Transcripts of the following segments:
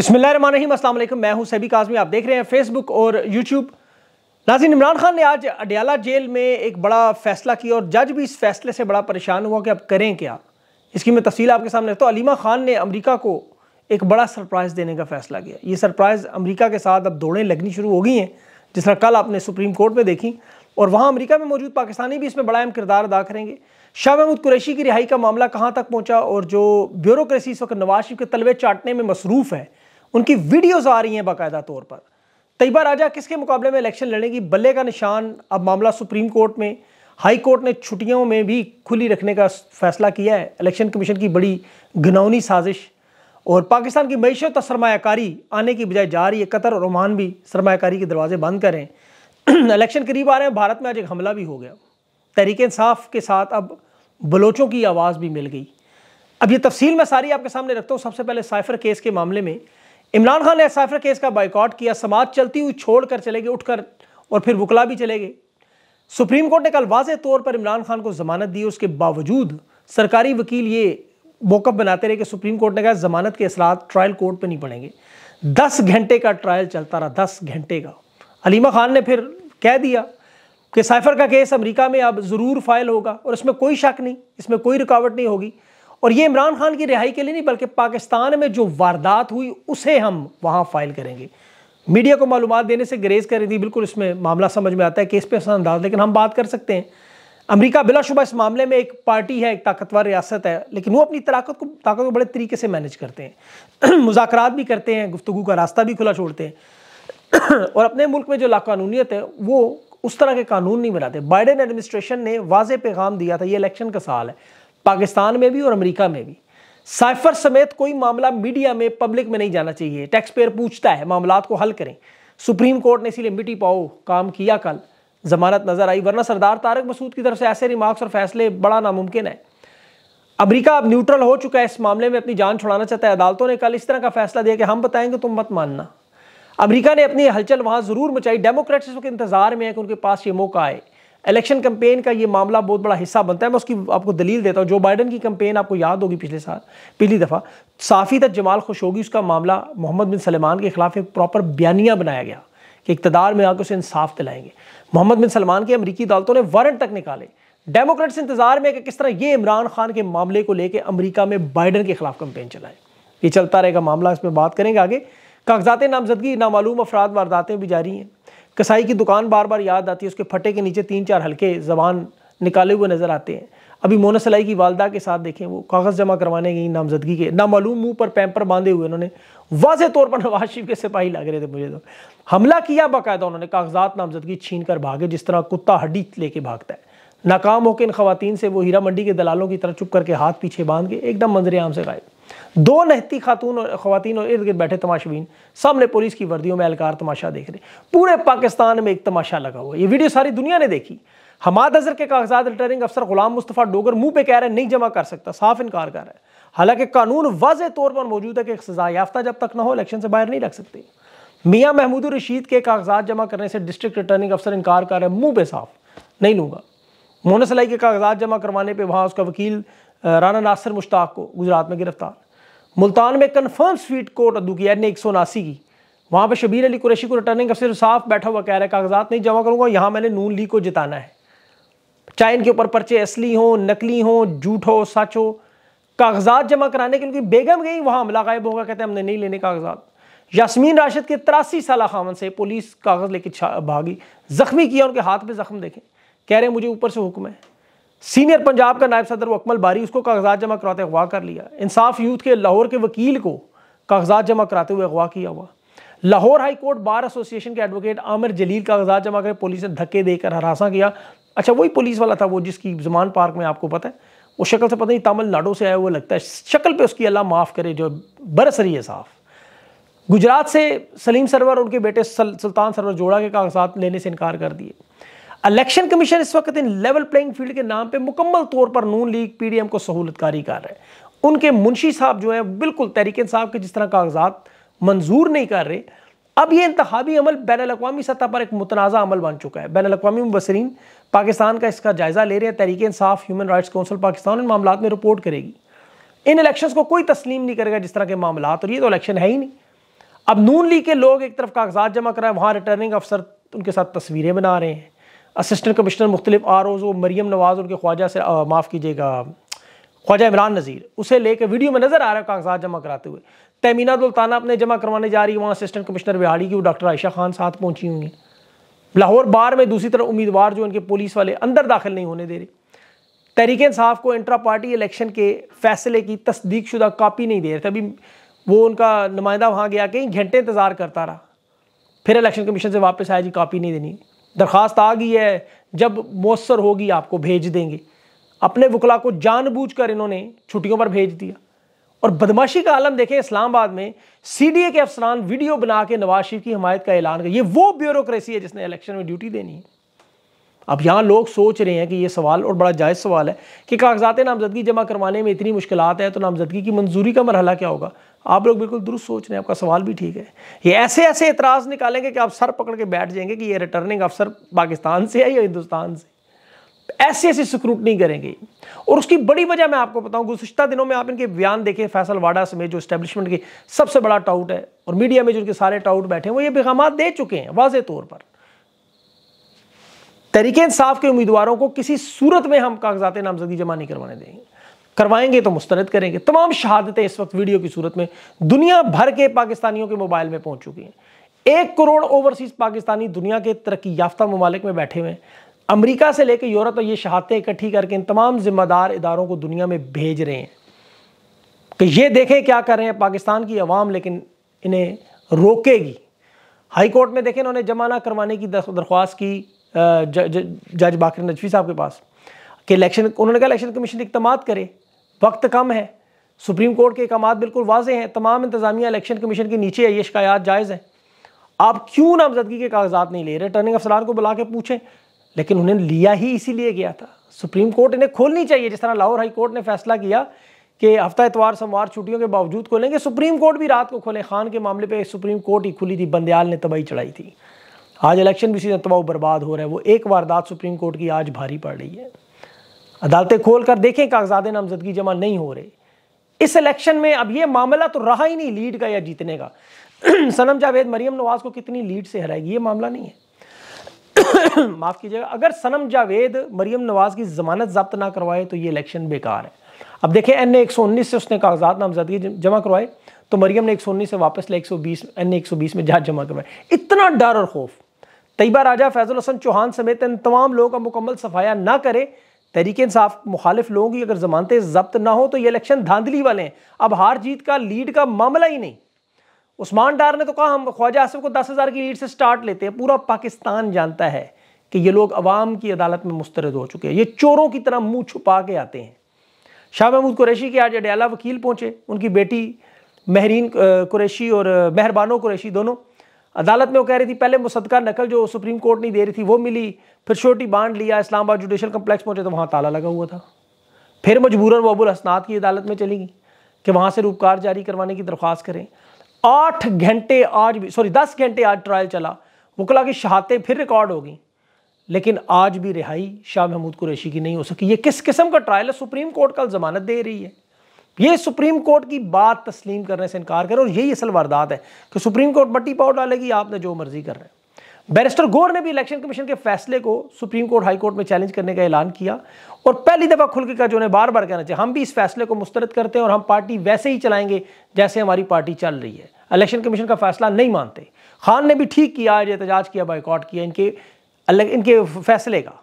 बसमिल मैं हूं सभी काजमी आप देख रहे हैं फेसबुक और यूट्यूब नाजिन इमरान खान ने आज अडियाला जेल में एक बड़ा फैसला किया और जज भी इस फैसले से बड़ा परेशान हुआ कि अब करें क्या इसकी मैं तफसील आपके सामने रखता तो अलीमा खान ने अमरीका को एक बड़ा सरप्राइज़ देने का फैसला किया ये सरप्राइज़ अमरीका के साथ अब दौड़ें लगनी शुरू हो गई हैं जिस तरह कल आपने सुप्रीम कोर्ट में देखी और वहाँ अमरीका में मौजूद पाकिस्तानी भी इसमें बड़ा अहम किरदार अदा करेंगे शाह महमूद कुरैशी की रिहाई का मामला कहाँ तक पहुँचा और जो ब्यूरोक्रेसी इस वक्त नवाज शरीफ के तलबे चाटने में मसरूफ़ है उनकी वीडियोस आ रही हैं बाकायदा तौर पर तैयबा राजा किसके मुकाबले में इलेक्शन लड़ेगी बल्ले का निशान अब मामला सुप्रीम कोर्ट में हाई कोर्ट ने छुट्टियों में भी खुली रखने का फैसला किया है इलेक्शन कमीशन की बड़ी घनौनी साजिश और पाकिस्तान की मीशत और सरमाकारी आने की बजाय जा रही है कतर और ओमान भी सरमाकारी के दरवाजे बंद करें इलेक्शन करीब आ रहे हैं भारत में आज एक हमला भी हो गया तहरीक इंसाफ के साथ अब बलोचों की आवाज़ भी मिल गई अब ये तफसील मैं सारी आपके सामने रखता हूँ सबसे पहले साइफर केस के मामले में इमरान खान ने साइफर केस का बाइकआउट किया समाज चलती हुई छोड़कर चले गए उठकर और फिर वकला भी चले गए सुप्रीम कोर्ट ने कल वाज तौर पर इमरान खान को जमानत दी उसके बावजूद सरकारी वकील ये मौकअप बनाते रहे कि सुप्रीम कोर्ट ने कहा जमानत के असरा ट्रायल कोर्ट पर नहीं पड़ेंगे दस घंटे का ट्रायल चलता रहा दस घंटे का अलीमा खान ने फिर कह दिया कि साइफर का केस अमरीका में अब ज़रूर फाइल होगा और इसमें कोई शक नहीं इसमें कोई रुकावट नहीं होगी और ये इमरान खान की रिहाई के लिए नहीं बल्कि पाकिस्तान में जो वारदात हुई उसे हम वहाँ फाइल करेंगे मीडिया को मालूम देने से ग्रेज रही थी बिल्कुल इसमें मामला समझ में आता है केस पे ऐसा अंदाज लेकिन हम बात कर सकते हैं अमेरिका बिलाशुबा इस मामले में एक पार्टी है एक ताकतवर रियासत है लेकिन वो अपनी ताकत को ताकत को बड़े तरीके से मैनेज करते हैं मुजाकर भी करते हैं गुफ्तु का रास्ता भी खुला छोड़ते हैं और अपने मुल्क में जो लाकानूनीत है वो उस तरह के कानून नहीं बनाते बाइडन एडमिनिस्ट्रेशन ने वाज पैगाम दिया था ये इलेक्शन का साल है पाकिस्तान में भी और अमेरिका में भी साइफर समेत कोई मामला मीडिया में पब्लिक में नहीं जाना चाहिए टैक्स पेयर पूछता है मामला को हल करें सुप्रीम कोर्ट ने इसीलिए मिट्टी पाओ काम किया कल जमानत नजर आई वरना सरदार तारक मसूद की तरफ से ऐसे रिमार्क्स और फैसले बड़ा नामुमकिन है अमरीका अब न्यूट्रल हो चुका है इस मामले में अपनी जान छुड़ाना चाहता है अदालतों ने कल इस तरह का फैसला दिया कि हम बताएंगे तुम मत मानना अमेरिका ने अपनी हलचल वहां जरूर मचाई डेमोक्रेट्स के इंतजार में है कि उनके पास ये मौका आए इलेक्शन कंपेन का ये मामला बहुत बड़ा हिस्सा बनता है मैं उसकी आपको दलील देता हूँ जो बाइडन की कंपेन आपको याद होगी पिछले साल पिछली दफ़ा साफ़ी तक जमाल खुशोगी उसका मामला मोहम्मद बिन सलमान के खिलाफ एक प्रॉपर बयानिया बनाया गया कि इकतदार में आकर उसे इंसाफ दिलाएंगे मोहम्मद बिन सलमान की अमरीकी अदालतों ने वारंट तक निकाले डेमोक्रेट्स इंतजार में कि किस तरह ये इमरान खान के मामले को लेकर अमरीका में बाइडन के खिलाफ कंपेन चलाए ये चलता रहेगा मामला इसमें बात करेंगे आगे कागजात नामजदगी नामालूम अफराद वारदातें भी जारी हैं कसाई की दुकान बार बार याद आती है उसके फटे के नीचे तीन चार हल्के जबान निकाले हुए नज़र आते हैं अभी मोना सलाई की वालदा के साथ देखें वो कागज़ जमा करवाने गई नामजदगी के नामालूम मुंह पर पैंपर बांधे हुए उन्होंने वाजे तौर पर नवाज शरीफ के सिपाही लग रहे थे मुझे तो हमला किया बाकायदा उन्होंने कागजात नामजदगी छीन कर भागे जिस तरह कुत्ता हड्डी लेके भागता है नाकाम होकर इन खातन से वो हीरा मंडी के दलालों की तरफ चुप करके हाथ पीछे बांध के एकदम मंजर आम से गायब दो नहती खातून और खातन और इर्द गिर्द बैठे तमाशबीन सामने पुलिस की वर्दियों में एहलकार तमाशा देख रहे पूरे पाकिस्तान में एक तमाशा लगा हुआ ये वीडियो सारी दुनिया ने देखी हमाद अजहर के कागजात रिटर्निंग अफसर गुलाम मुस्तफ़ा डोगर मुंह पे कह रहे हैं नहीं जमा कर सकता साफ इनकार कर रहा है हालांकि कानून वाज तौर पर मौजूद है कि सजा याफ्ता जब तक ना हो इलेक्शन से बाहर नहीं रख सकते मियाँ महमूद रशीद के कागजात जमा करने से डिस्ट्रिक्ट रिटर्निंग अफसर इनकार कर रहे हैं मुंह पे साफ नहीं लूँगा मोहन सलाई के कागजात जमा करवाने पर वहाँ उसका वकील राना नासिर मुश्ताक को गुजरात में गिरफ्तार मुल्तान में कन्फर्म स्वीट कोर्ट अदू किया यानी एक सौ उनासी की वहाँ पर शबीर अली कुरैशी को रिटर्निंग अफसर साफ बैठा हुआ कह रहा है कागजात नहीं जमा करूँगा यहाँ मैंने नून ली को जिताना है चाहे इनके ऊपर पर्चे असली हों नकली हों झूठ हो सच हो कागजात जमा कराने के लिए बेगम गई वहाँ हमला गायब होगा कहते हैं हमने नहीं लेने कागजात यासमीन राशिद के तिरासी साल खामन से पुलिस कागज़ लेके भागी जख्मी किया उनके हाथ पे जख्म देखें कह रहे हैं मुझे ऊपर से हुक्म है सीनियर पंजाब का नायब सदर वकमल अकमल बारी उसको कागजात जमा कराते अगवा कर लिया इंसाफ यूथ के लाहौर के वकील को कागजात जमा कराते हुए अगवा किया हुआ Lahore high court bar association के एडवोकेट आमिर जलील कागजात जमा कर पुलिस ने धक्के देकर हरासा किया अच्छा वही पुलिस वाला था वो जिसकी जमान पार्क में आपको पता है वो शक्ल से पता नहीं तमिलनाडु से आया हुआ लगता है शक्ल पर उसकी अल्लाह माफ़ करे जो बरसरी है साफ गुजरात से सलीम सरवर और उनके बेटे सुल्तान सरवर जोड़ा के कागजात लेने से इनकार कर दिए इलेक्शन कमीशन इस वक्त इन लेवल प्लेइंग फील्ड के नाम पे मुकम्मल तौर पर नून लीग पीडीएम को सहूलतकारी कर रहे हैं उनके मुंशी साहब जो है बिल्कुल तहरीक साहब के जिस तरह कागजात मंजूर नहीं कर रहे अब यह इंतबी अमल बैन अवी सतह पर एक मुतनाज़ा अमल बन चुका है बैन अवी मुबसरीन पाकिस्तान का इसका जायज़ा ले रहे हैं Tehreek Insaf human rights council Pakistan इन मामला में रिपोर्ट करेगी इन इलेक्शन को कोई तस्लीम नहीं करेगा जिस तरह के मामला और ये तो इलेक्शन है ही नहीं अब नून लीग के लोग एक तरफ कागजात जमा कराए वहाँ रिटर्निंग अफसर उनके साथ तस्वीरें बना रहे हैं असिस्टेंट कमिश्नर मुख्तलिफ आर ओज़ वो मरीम नवाज़ उनके ख्वाजा से माफ़ कीजिएगा ख्वाजा इमरान नज़ीर उसे लेकर वीडियो में नज़र आ रहा है कागजात जमा कराते हुए तमीना दुल्ताना अपने जमा करवाने जा रही है वहाँ असिस्टेंट कमिश्नर बिहाड़ी की वो डॉक्टर आयशा खान साथ पहुँची हुई हैं लाहौर बार में दूसरी तरफ उम्मीदवार जो उनके पुलिस वाले अंदर दाखिल नहीं होने दे रहे तहरीक साफ़ को इंट्रा पार्टी इलेक्शन के फैसले की तस्दीक शुदा कापी नहीं दे रहे थे अभी वो उनका नुमाइंदा वहाँ गया कहीं घंटे इंतज़ार करता रहा फिर इलेक्शन कमीशन से वापस आया जी कापी नहीं देनी दरख्वास्त आ गई है जब मौसर होगी आपको भेज देंगे अपने वकला को जानबूझकर इन्होंने छुट्टियों पर भेज दिया और बदमाशी का आलम देखें इस्लामाबाद में सीडीए के अफसरान वीडियो बना के नवाज शरीफ की हमायत का ऐलान कर ये वो ब्यूरोक्रेसी है जिसने इलेक्शन में ड्यूटी देनी है अब यहाँ लोग सोच रहे हैं कि ये सवाल और बड़ा जायज़ सवाल है कि कागजात नामजदगी जमा करवाने में इतनी मुश्किल है तो नामजदगी की मंजूरी का मरहला क्या होगा आप लोग बिल्कुल दुरुस्त सोच रहे हैं आपका सवाल भी ठीक है ये ऐसे ऐसे एतराज़ निकालेंगे कि आप सर पकड़ के बैठ जाएंगे कि ये रिटर्निंग अफसर पाकिस्तान से है या हिंदुस्तान से ऐसी ऐसी स्क्रूटनी करेंगे और उसकी बड़ी वजह मैं आपको बताऊं गुजश्ता दिनों में आप इनके बयान देखें फैसल वाडा समेत जो स्टैब्लिशमेंट की सबसे बड़ा टाउट है और मीडिया में जो इनके सारे टाउट बैठे हैं वो ये पैगाम दे चुके हैं वाजे तौर पर तरीके इंसाफ के उम्मीदवारों को किसी सूरत में हम कागजात नामजदगी जमा नहीं करवाने देंगे करवाएंगे तो मुस्तरद करेंगे तमाम शहादतें इस वक्त वीडियो की सूरत में दुनिया भर के पाकिस्तानियों के मोबाइल में पहुंच चुकी हैं एक करोड़ ओवरसीज पाकिस्तानी दुनिया के तरक्की याफ्ता ममालिक में बैठे हुए हैं अमरीका से लेकर यूरोप तो ये शहादतें इकट्ठी करके इन तमाम जिम्मेदार इदारों को दुनिया में भेज रहे हैं कि ये देखें क्या कर रहे हैं पाकिस्तान की आवाम लेकिन इन्हें रोकेगी हाईकोर्ट में देखें इन्होंने जमा करवाने की दरख्वास्त की जज बाकर नजफी साहब के पास कि इलेक्शन उन्होंने कहा इलेक्शन कमीशन इकदाम करे वक्त कम है सुप्रीम कोर्ट के इकदाम बिल्कुल वाजे हैं तमाम इंतजामिया इलेक्शन कमीशन के नीचे है ये शिकायत जायज़ हैं आप क्यों नामजदगी के कागजात नहीं ले रहे रिटर्निंग अफसरान को बुला के पूछें लेकिन उन्हें लिया ही इसीलिए गया था सुप्रीम कोर्ट इन्हें खोलनी चाहिए जिस तरह लाहौर हाई कोर्ट ने फैसला किया कि हफ्ता एतवार सोमवार छुट्टियों के बावजूद खोलेंगे सुप्रीम कोर्ट भी रात को खोलें खान के मामले पर सुप्रीम कोर्ट ही खुली थी बंदयाल ने तबाही चढ़ाई थी आज इलेक्शन भी सीधा तबाह बर्बाद हो रहा है वो एक वारदात सुप्रीम कोर्ट की आज भारी पड़ रही है अदालतें खोल कर देखें कागजात नामजदगी जमा नहीं हो रहे इस इलेक्शन में अब ये मामला तो रहा ही नहीं लीड का या जीतने का सनम जावेद मरियम नवाज को कितनी लीड से हराएगी ये मामला नहीं है माफ कीजिएगा अगर सनम जावेद मरियम नवाज की जमानत जब्त ना करवाए तो ये इलेक्शन बेकार है अब देखें एन ए एक सौ उन्नीस से उसने कागजात नामजदगी जमा करवाए तो मरियम ने एक सौ उन्नीस से वापस ले एक सौ बीस एन ए एक सौ बीस में जहाज जमा करवाए इतना डर और खौफ तयबा राजा फैज़ुल हसन चौहान समेत इन तमाम लोगों का मुकम्मल सफाया ना करे तहरीक इंसाफ मुखालिफ लोगों की अगर जमानतें जब्त ना हो तो ये इलेक्शन धांधली वाले हैं अब हार जीत का लीड का मामला ही नहीं उस्मान डार ने तो कहा हम ख्वाजा आसिफ को दस हज़ार की लीड से स्टार्ट लेते हैं पूरा पाकिस्तान जानता है कि ये लोग अवाम की अदालत में मुस्तरद हो चुके हैं ये चोरों की तरह मुंह छुपा के आते हैं शाह महमूद कुरैशी के आज अडयाला वकील पहुँचे उनकी बेटी महरीन कुरैशी और मेहरबानो कुरैशी दोनों अदालत में वो कह रही थी पहले मुसदका नकल जो सुप्रीम कोर्ट नहीं दे रही थी वो मिली फिर छोटी बांध लिया इस्लामाबाद जुडिशल कम्प्लेक्स पहुँचे तो वहाँ ताला लगा हुआ था फिर मजबूरन वबुल हसनात की अदालत में चली गई कि वहाँ से रूपकार जारी करवाने की दरख्वास्त करें आठ घंटे आज भी सॉरी दस घंटे आज ट्रायल चला वकला की शहातें फिर रिकॉर्ड हो गई लेकिन आज भी रिहाई शाह महमूद कुरैशी की नहीं हो सकी ये किस किस्म का ट्रायल है सुप्रीम कोर्ट कल जमानत दे रही है ये सुप्रीम कोर्ट की बात तस्लीम करने से इनकार करें और यही असल वारदात है कि सुप्रीम कोर्ट बट्टी पाव डालेगी आपने जो मर्जी कर रहे हैं बैरिस्टर गोर ने भी इलेक्शन कमीशन के फैसले को सुप्रीम कोर्ट हाई कोर्ट में चैलेंज करने का ऐलान किया और पहली दफ़ा खुल के कहा जो उन्हें बार बार कहना चाहिए हम भी इस फैसले को मुस्तरद करते हैं और हम पार्टी वैसे ही चलाएंगे जैसे हमारी पार्टी चल रही है इलेक्शन कमीशन का फैसला नहीं मानते खान ने भी ठीक किया आज एहतजाज किया बाइकआउट किया इनके अलग इनके फैसले का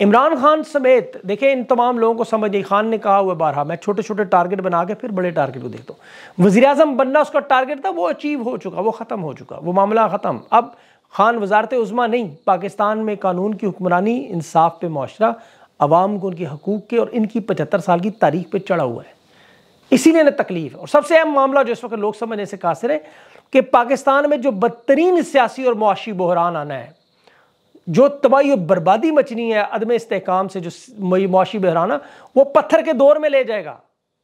इमरान खान समेत देखें इन तमाम लोगों को समझ नहीं खान ने कहा हुआ बारहा मैं छोटे छोटे टारगेट बना के फिर बड़े टारगेट को देता हूँ वजी अजम बनना उसका टारगेट था वो अचीव हो चुका वो ख़त्म हो चुका वो मामला ख़त्म अब खान वजारत उज़मा नहीं पाकिस्तान में कानून की हुक्मरानी इंसाफ पे माशरा आवाम को उनके हकूक़ के और इनकी पचहत्तर साल की तारीख पर चढ़ा हुआ है इसीलिए ने तकलीफ और सबसे अहम मामला जो इस वक्त लोग समझने से कासर है कि पाकिस्तान में जो बदतरीन सियासी और मुआशी बहरान आना है जो तबाही और बर्बादी मचनी है अदम इसकाम से जो मुआशी बहराना वो पत्थर के दौर में ले जाएगा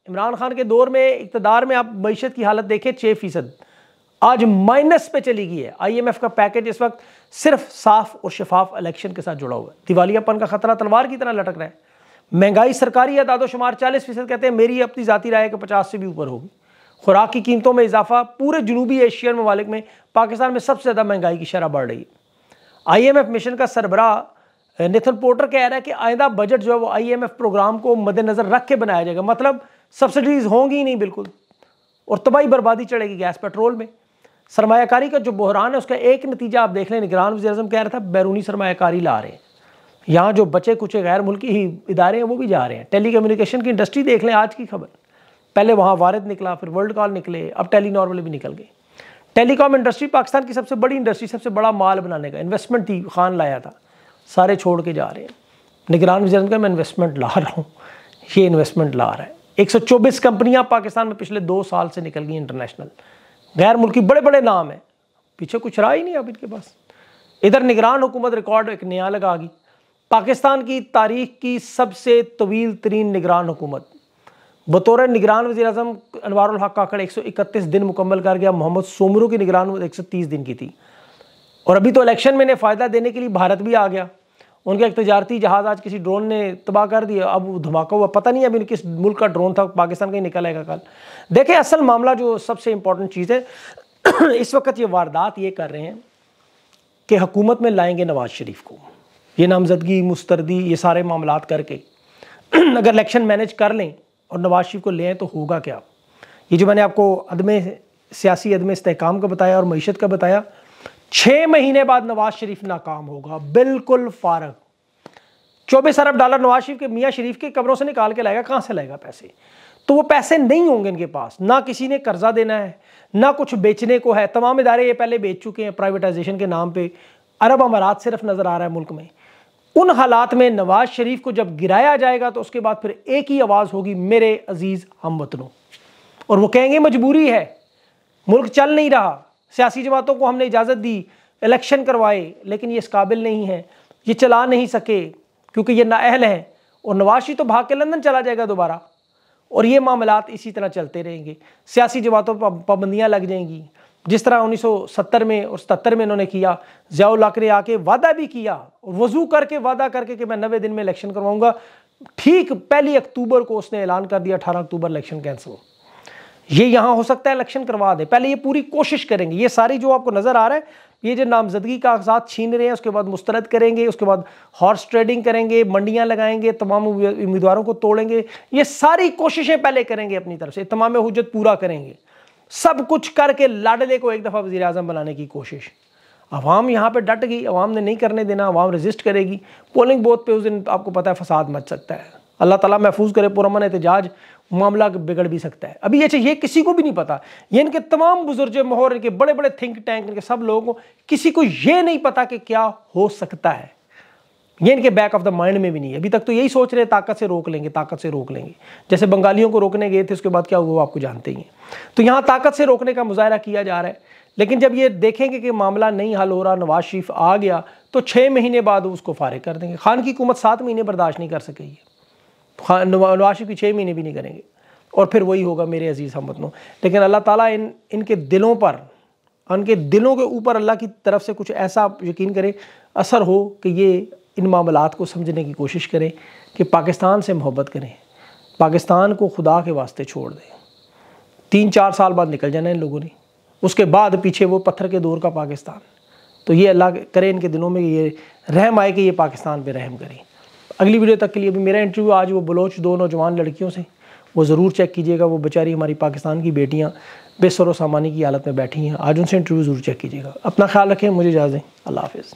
इमरान खान के दौर में इकतदार में आप मीशत की हालत देखें छः फीसद आज माइनस पे चली गई है आईएमएफ का पैकेज इस वक्त सिर्फ साफ और शफाफ इलेक्शन के साथ जुड़ा हुआ है दिवालियापन का खतरा तलवार की तरह लटक रहा है महंगाई सरकारी अदादो चालीस फीसद कहते हैं मेरी अपनी ज़ाती राय के पचास से भी ऊपर होगी खुराक की कीमतों में इजाफा पूरे जनूबी एशियन ममालिक में पाकिस्तान में सबसे ज़्यादा महंगाई की शरह बढ़ रही है आईएमएफ मिशन का सरबराह निथन पोर्टर कह रहा है कि आइंदा बजट जो है वो आईएमएफ प्रोग्राम को मद्देनज़र रख के बनाया जाएगा मतलब सब्सिडीज़ होंगी ही नहीं बिल्कुल और तबाही बर्बादी चढ़ेगी गैस पेट्रोल में सरमाकारी का जो बहरान है उसका एक नतीजा आप देख लें निगरान वजी अजम कह रहा था बैरूनी सरमाकारी ला रहे हैं यहाँ जो बचे कुछ गैर मुल्की ही इदारे हैं वो भी जा रहे हैं टेली कम्युनिकेशन की इंडस्ट्री देख लें आज की खबर पहले वहाँ वारद निकला फिर वर्ल्ड कॉल निकले अब टेली नॉर्मल भी निकल गए टेलीकॉम इंडस्ट्री पाकिस्तान की सबसे बड़ी इंडस्ट्री सबसे बड़ा माल बनाने का इन्वेस्टमेंट थी खान लाया था सारे छोड़ के जा रहे हैं निगरान विजन का मैं इन्वेस्टमेंट ला रहा हूँ ये इन्वेस्टमेंट ला रहा है एक सौ चौबीस कंपनियाँ पाकिस्तान में पिछले दो साल से निकल गई इंटरनेशनल गैर मुल्की बड़े बड़े नाम हैं पीछे कुछ रहा ही नहीं अब इनके पास इधर निगरान हुकूमत रिकॉर्ड एक नया लगा गई पाकिस्तान की तारीख की सबसे तवील तरीन निगरान हुकूमत बतौर निगरान वजी अजम अनवर हक काकड़ एक सौ इकतीस दिन मुकम्मल कर गया मोहम्मद सोमरू की निगरान एक सौ तीस दिन की थी और अभी तो इलेक्शन में इन्हें फ़ायदा देने के लिए भारत भी आ गया उनका एक तजारती तो जहाज़ आज किसी ड्रोन ने तबाह कर दिया अब धमाका हुआ पता नहीं अभी किस मुल्क का ड्रोन था पाकिस्तान का ही निकल आएगा कल देखें असल मामला जो सबसे इंपॉर्टेंट चीज़ है इस वक्त ये वारदात ये कर रहे हैं कि हुकूमत में लाएंगे नवाज शरीफ को ये नामजदगी मुस्तरदी ये सारे मामला करके अगर इलेक्शन मैनेज कर लें और नवाज शरीफ को ले आए तो होगा क्या ये जो मैंने आपको अदम सियासी अदम इसकाम का बताया और मीशत का बताया छः महीने बाद नवाज शरीफ नाकाम होगा बिल्कुल फारग चौबीस अरब डॉलर नवाज शरीफ के मियाँ शरीफ के कमरों से निकाल के लाएगा कहाँ से लाएगा पैसे तो वो पैसे नहीं होंगे इनके पास ना किसी ने कर्जा देना है ना कुछ बेचने को है तमाम इदारे ये पहले बेच चुके हैं प्राइवेटाइजेशन के नाम पे अरब अमारात सिर्फ नज़र आ रहा है मुल्क में उन हालात में नवाज शरीफ को जब गिराया जाएगा तो उसके बाद फिर एक ही आवाज़ होगी मेरे अजीज़ हम वतनों और वो कहेंगे मजबूरी है मुल्क चल नहीं रहा सियासी जमातों को हमने इजाज़त दी इलेक्शन करवाए लेकिन ये इस काबिल नहीं है ये चला नहीं सके क्योंकि ये नाअहल हैं और नवाशी तो भाग के लंदन चला जाएगा दोबारा और ये मामला इसी तरह चलते रहेंगे सियासी जमातों पर पाबंदियाँ लग जाएंगी जिस तरह 1970 में और सतर में इन्होंने किया जियाउलाक ने आके वादा भी किया वजू करके वादा करके कि मैं नवे दिन में इलेक्शन करवाऊंगा ठीक पहली अक्टूबर को उसने ऐलान कर दिया अठारह अक्टूबर इलेक्शन कैंसिल ये यहाँ हो सकता है इलेक्शन करवा दें पहले ये पूरी कोशिश करेंगे ये सारी जो आपको नज़र आ रहा है ये जो नामजदगी कागजात छीन रहे हैं उसके बाद मुस्तरद करेंगे उसके बाद हॉर्स ट्रेडिंग करेंगे मंडियाँ लगाएंगे तमाम उम्मीदवारों को तोड़ेंगे ये सारी कोशिशें पहले करेंगे अपनी तरफ से तमाम हजत पूरा करेंगे सब कुछ करके लाडले को एक दफ़ा वजी अजम बनाने की कोशिश अवाम यहाँ पर डट गई अवाम ने नहीं करने देना अवाम रजिस्ट करेगी पोलिंग बूथ पे उस दिन आपको पता है फसाद मच सकता है अल्लाह ताला महफूज करे पुरमन एहतजाज मामला बिगड़ भी सकता है अभी ये चाहिए किसी को भी नहीं पता ये इनके तमाम बुजुर्ग मोहर इनके बड़े बड़े थिंक टैंक इनके सब लोगों को किसी को ये नहीं पता कि क्या हो सकता है ये इनके बैक ऑफ द माइंड में भी नहीं है अभी तक तो यही सोच रहे ताकत से रोक लेंगे ताकत से रोक लेंगे जैसे बंगालियों को रोकने गए थे उसके बाद क्या हुआ वो आपको जानते ही हैं तो यहाँ ताकत से रोकने का मुजाहरा किया जा रहा है लेकिन जब ये देखेंगे कि मामला नहीं हल हो रहा नवाज शरीफ आ गया तो छः महीने बाद उसको फारिग कर देंगे खान की हुकूमत सात महीने बर्दाश्त नहीं कर सकेगी तो नवाज शरीफ की छः महीने भी नहीं करेंगे और फिर वही होगा मेरे अजीज़ हम बतनों लेकिन अल्लाह ताला इन इनके दिलों पर उनके दिलों के ऊपर अल्लाह की तरफ से कुछ ऐसा यकीन करें असर हो कि ये इन मामला को समझने की कोशिश करें कि पाकिस्तान से मोहब्बत करें पाकिस्तान को खुदा के वास्ते छोड़ दें तीन चार साल बाद निकल जाना इन लोगों ने उसके बाद पीछे वो पत्थर के दौर का पाकिस्तान तो ये अल्लाह करे इनके दिनों में ये रहम आए कि ये पाकिस्तान पर रहम करें अगली वीडियो तक के लिए भी मेरा इंटरव्यू आज वो बलोच दो नौजवान लड़कियों से वो ज़रूर चेक कीजिएगा वो बेचारी हमारी पाकिस्तान की बेटियाँ बेसर सामानी की हालत में बैठी हैं आज उनसे इंटरव्यू ज़रूर चेक कीजिएगा अपना ख्याल रखें मुझे इजाज़ें अल्लाह हाफिज़